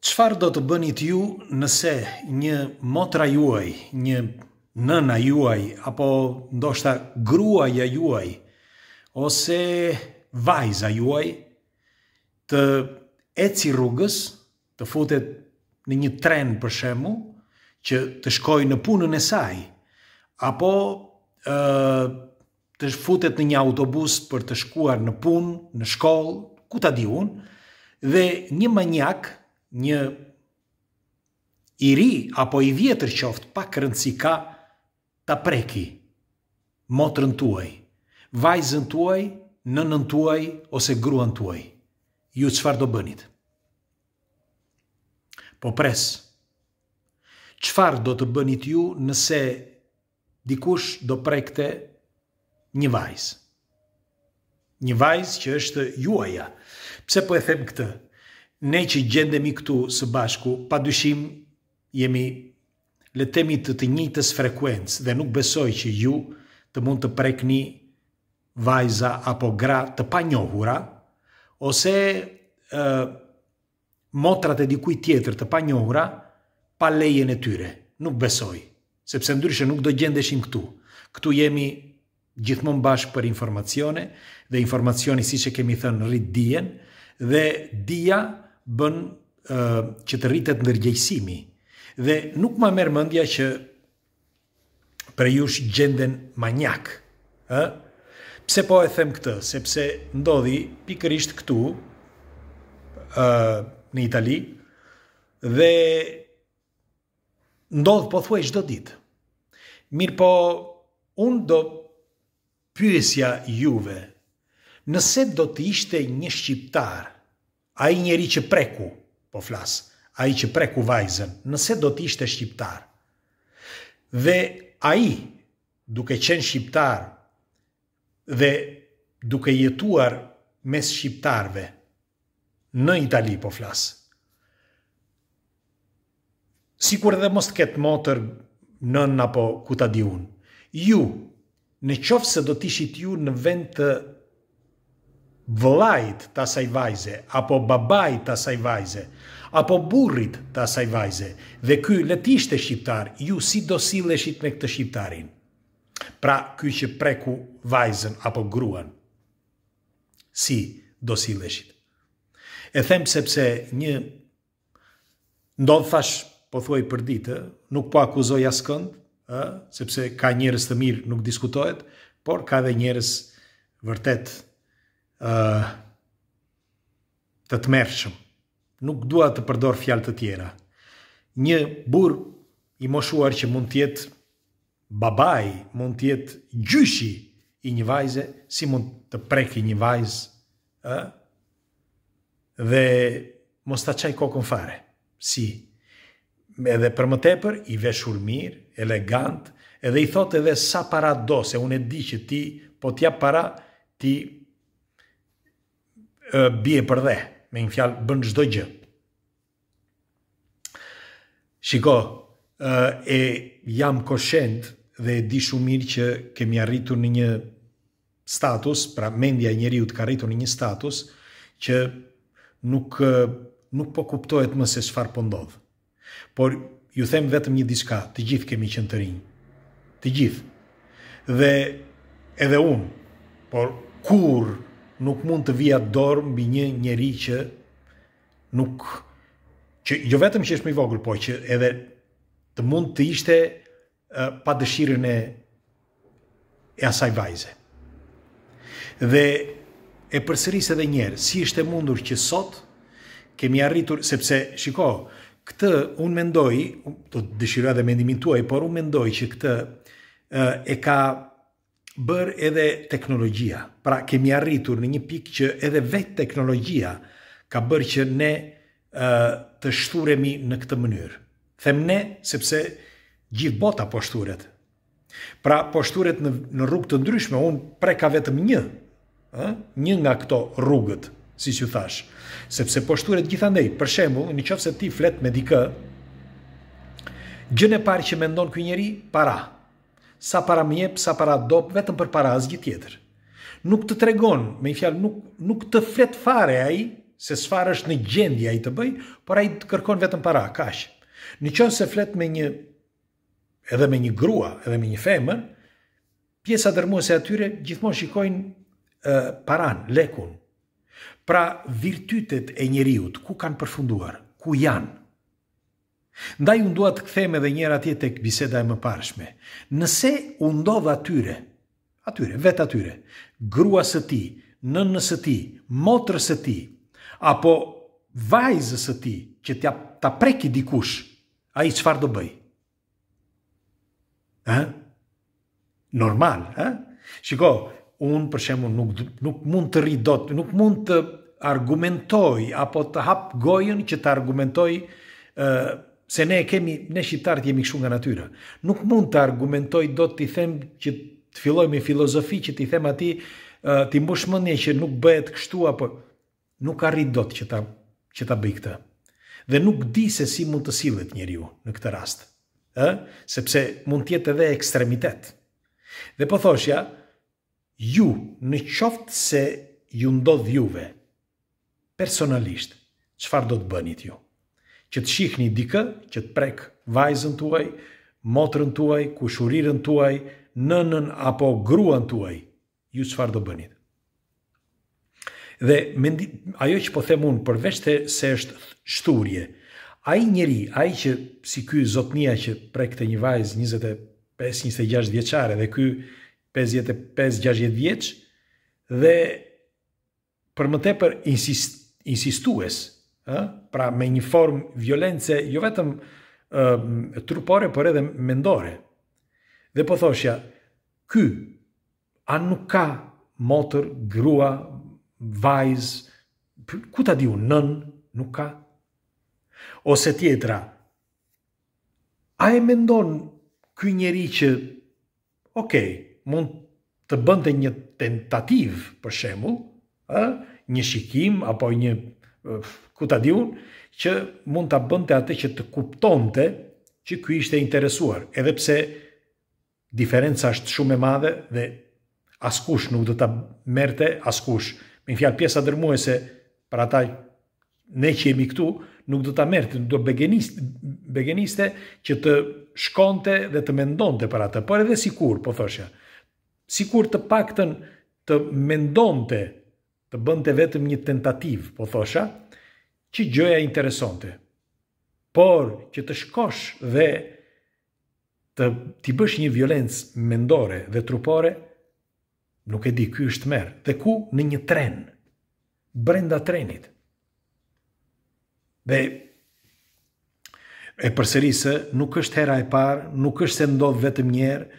Qfar do të bënit ju nëse një motra juaj, një nëna juaj, apo ndoshta gruaja juaj, ose vajza juaj, të eci rrugës, të futet në një tren për shemu, që të shkoj në punën e saj, apo të futet në një autobus për të shkuar në punë, në shkollë, ku ta di unë, dhe një manjak, një i ri apo i vjetër qoftë pa rëndësi ka ta preki motrën tuaj, vajzën tuaj, nënën tuaj ose gruan tuaj. Ju çfarë do bënit? Po pres. Çfarë do të bënit ju nëse dikush do prekte një vajzë? Një vajzë që është juaja. Pse po e them këtë? ne që gjendemi këtu së bashku, pa dyshim jemi letemi të të njëjtës frekuencë dhe nuk besoj që ju të mund të prekni vajza apo gra të pa njohura, ose e, motrat e dikuj tjetër të pa njohura pa lejen e tyre. Nuk besoj, sepse ndryshe nuk do gjendeshim këtu. Këtu jemi gjithmon bashkë për informacione dhe informacioni si që kemi thënë rritë dijen dhe dija bën uh, që të rritet ndërgjegjësimi. Dhe nuk më merr mendja që për ju gjenden manjak. ë? Eh? Pse po e them këtë? Sepse ndodhi pikërisht këtu ë uh, në Itali dhe ndodh po thuaj çdo ditë. Mirë po, unë do pyesja juve, nëse do të ishte një shqiptar a i njeri që preku, po flas, a i që preku vajzën, nëse do t'ishte shqiptar. Dhe a i, duke qenë shqiptar, dhe duke jetuar mes shqiptarve, në Itali, po flas, si kur edhe mos të ketë motër nën apo ku ta unë, ju, në qofë se do t'ishit ju në vend të vllajt të asaj vajze, apo babajt të asaj vajze, apo burrit të asaj vajze, dhe ky letisht e shqiptar, ju si do silleshit me këtë shqiptarin? Pra, ky që preku vajzen apo gruan, si do silleshit? E them sepse një ndodh thash po thuaj për ditë, nuk po akuzoj askënd, ë, sepse ka njerëz të mirë nuk diskutohet, por ka dhe njerëz vërtet të të mërshëm. Nuk dua të përdor fjalë të tjera. Një burr i moshuar që mund të jetë babai, mund të jetë gjyshi i një vajze, si mund të preki një vajzë, ë? Dhe mos ta çaj kokën fare. Si edhe për më tepër i veshur mirë, elegant, edhe i thotë edhe sa para do se unë e di që ti po t'ja para ti bie për dhe, me një fjalë bën çdo gjë. Shiko, ë e jam koshent dhe e di shumë mirë që kemi arritur në një status, pra mendja e njeriu të ka arritur në një status që nuk nuk po kuptohet më se çfarë po ndodh. Por ju them vetëm një diçka, të gjithë kemi qenë të rinj. Të gjithë. Dhe edhe un, por kur nuk mund të vija dorë mbi një njeri që nuk që jo vetëm që është më i vogël, por që edhe të mund të ishte uh, pa dëshirën e e asaj vajze. Dhe e përsëris edhe një herë, si është e mundur që sot kemi arritur sepse shiko, këtë un mendoj, do të dëshiroj edhe mendimin tuaj, por un mendoj që këtë uh, e ka bërë edhe teknologjia. Pra kemi arritur në një pikë që edhe vetë teknologjia ka bërë që ne të shturemi në këtë mënyrë. Them ne, sepse gjithë bota po shturet. Pra po shturet në, në rrugë të ndryshme, unë pre ka vetëm një, e? një nga këto rrugët, si ju thash, sepse po shturet gjithandej, për shembull, nëse se ti flet me dikë, gjën e parë që mendon ky njeri, para, sa para mjep, sa para dop, vetëm për para asgjë tjetër. Nuk të tregon, me i fjalë, nuk, nuk të flet fare a i, se sfarë është në gjendje a i të bëj, por a i të kërkon vetëm para, kash. Në qënë se flet me një, edhe me një grua, edhe me një femër, pjesa dërmuese atyre gjithmon shikojnë uh, paran, lekun. Pra, virtytet e njeriut, ku kanë përfunduar, ku janë, Ndaj unë duat të këtheme dhe njëra atje të këbiseda e më parshme. Nëse unë do dhe atyre, atyre, vet atyre, grua së ti, në nësë ti, motrë së ti, apo vajzë së ti, që t'a preki dikush, a i qëfar do bëj? Ha? Normal, ha? Shiko, unë për shemë nuk, nuk mund të ridot, nuk mund të argumentoj, apo të hapë gojën që të argumentoj se ne kemi ne shqiptarët jemi kështu nga natyra. Nuk mund të argumentoj dot ti them që të filloj me filozofi që ti them aty ti mbush mendjen që nuk bëhet kështu apo nuk arrit dot që ta që ta bëj këtë. Dhe nuk di se si mund të sillet njeriu në këtë rast. Ë, sepse mund të jetë edhe ekstremitet. Dhe po thoshja, ju në qoftë se ju ndodh juve personalisht, çfarë do të bënit ju? Jo? që të shihni dikë që të prek vajzën tuaj, motrën tuaj, kushurirën tuaj, nënën apo gruan tuaj, ju çfarë do bënit. Dhe mendi, ajo që po them unë, përveç të se është shturje, a i njeri, që si ky zotnia që prek të një vajzë 25-26 vjeqare dhe ky 55-60 vjeqë, dhe për më tepër insist, insistues, ë, pra me një form violence jo vetëm ë trupore por edhe mendore. Dhe po thoshja, ky a nuk ka motër, grua, vajz, ku ta diu nën, nuk ka. Ose tjetra. A e mendon ky njeriu që ok, mund të bënte një tentativ për shembull, ë, një shikim apo një ku ta diun që mund ta bënte atë që të kuptonte që ky ishte interesuar, edhe pse diferenca është shumë e madhe dhe askush nuk do ta merrte askush. Me fjalë pjesa dërmuese për ata ne që jemi këtu nuk do ta merrte, do begenist begeniste që të shkonte dhe të mendonte për atë. Por edhe sikur, po thoshja, sikur të paktën të mendonte të bënte vetëm një tentativë, po thosha, që gjëja interesonte. Por që të shkosh dhe të t'i bësh një violencë mendore dhe trupore, nuk e di, ky është merë. Dhe ku? Në një tren, brenda trenit. Dhe e përsërisë, nuk është hera e parë, nuk është se ndodhë vetëm një herë,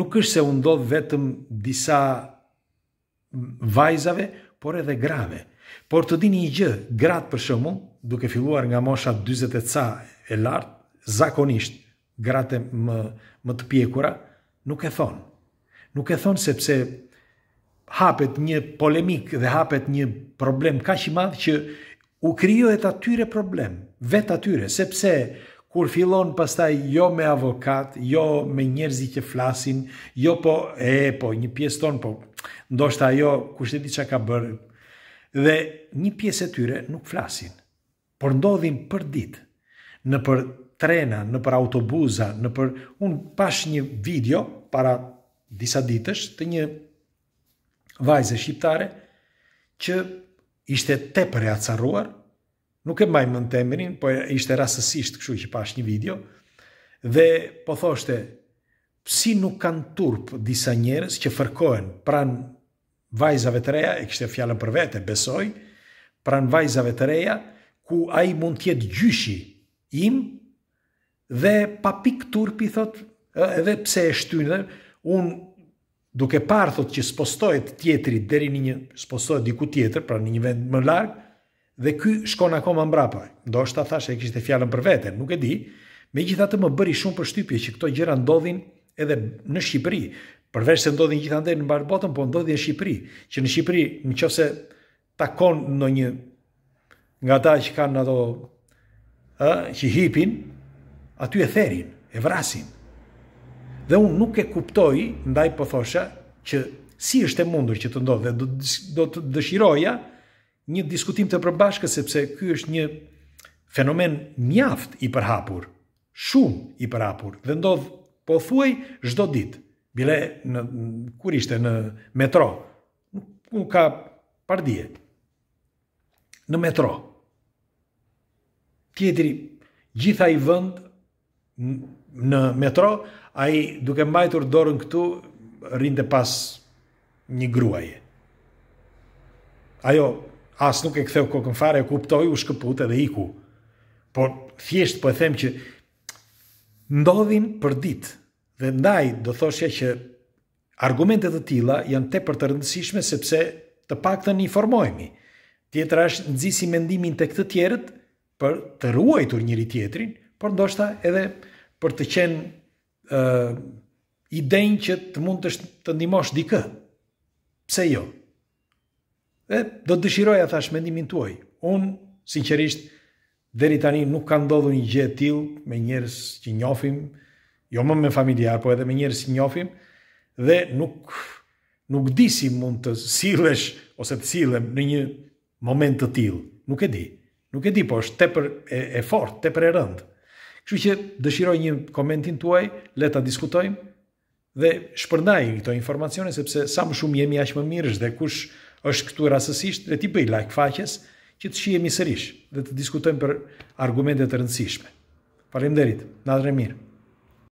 nuk është se u vetëm disa vajzave, por edhe grave. Por të dini i gjë, gratë për shumë, duke filluar nga mosha 20 e ca e lartë, zakonisht, gratë më, më të pjekura, nuk e thonë. Nuk e thonë sepse hapet një polemik dhe hapet një problem ka që i madhë që u kryojet atyre problem, vet atyre, sepse kur fillon pastaj jo me avokat, jo me njerëzi që flasin, jo po e po një pjesë ton po ndoshta ajo kush e di ka bërë. Dhe një pjesë e tyre nuk flasin, por ndodhin për ditë në për trena, në për autobuza, në për un pash një video para disa ditësh të një vajze shqiptare që ishte tepër e acaruar, Nuk e mbaj mend emrin, po ishte rastësisht kështu që pash një video dhe po thoshte si nuk kanë turp disa njerëz që fërkohen pran vajzave të reja, e kishte fjalën për vete, besoj, pran vajzave të reja ku ai mund të jetë gjyshi im dhe pa pik turpi thot, edhe pse e shtyn, un duke parë thot që spostohet tjetri deri në një spostohet diku tjetër, pra në një vend më larg, dhe ky shkon akoma mbrapa. Ndoshta thashë e kishte fjalën për veten, nuk e di. Megjithatë më bëri shumë përshtypje që këto gjëra ndodhin edhe në Shqipëri. Përveç se ndodhin gjithandej në mbar botën, po ndodhin në Shqipëri, që në Shqipëri nëse takon ndonjë në nga ata që kanë ato ë, që hipin, aty e therin, e vrasin. Dhe unë nuk e kuptoj, ndaj po thosha, që si është e mundur që të ndodhë, do të dëshiroja një diskutim të përbashkët sepse ky është një fenomen mjaft i përhapur, shumë i përhapur dhe ndodh po thuaj çdo ditë. Bile në kur ishte në metro, nuk ka pardje. Në metro. Tjetri gjitha i vënd në metro, a i duke mbajtur dorën këtu, rinde pas një gruaje. Ajo as nuk e ktheu kokën fare, e kuptoi, u shkëput edhe i ku. Por, thjesht, po e them që ndodhin për dit, dhe ndaj, do thoshja që argumentet të tila janë te për të rëndësishme, sepse të pak të një formojmi. është në mendimin mendimin të këtë tjerët për të ruajtur njëri tjetrin, por ndoshta edhe për të qenë ë i që të mund të, të ndihmosh dikë. Pse jo? dhe do të dëshiroja thash mendimin tuaj. Unë, sinqerisht, deri tani nuk ka ndodhë një gjë t'il me njërës që njofim, jo më me familjar, po edhe me njërës që njofim, dhe nuk, nuk di si mund të silesh ose të silem në një moment të t'il. Nuk e di. Nuk e di, po është tepër e, e fort, tepër e rënd. Kështu që dëshiroj një komentin tuaj, le ta diskutojmë dhe shpërndaj këto informacione sepse sa më shumë jemi aq më mirë dhe kush është këtu rastësisht e ti bëj like faqes që të shihemi sërish dhe të diskutojmë për argumente të rëndësishme faleminderit natën e mirë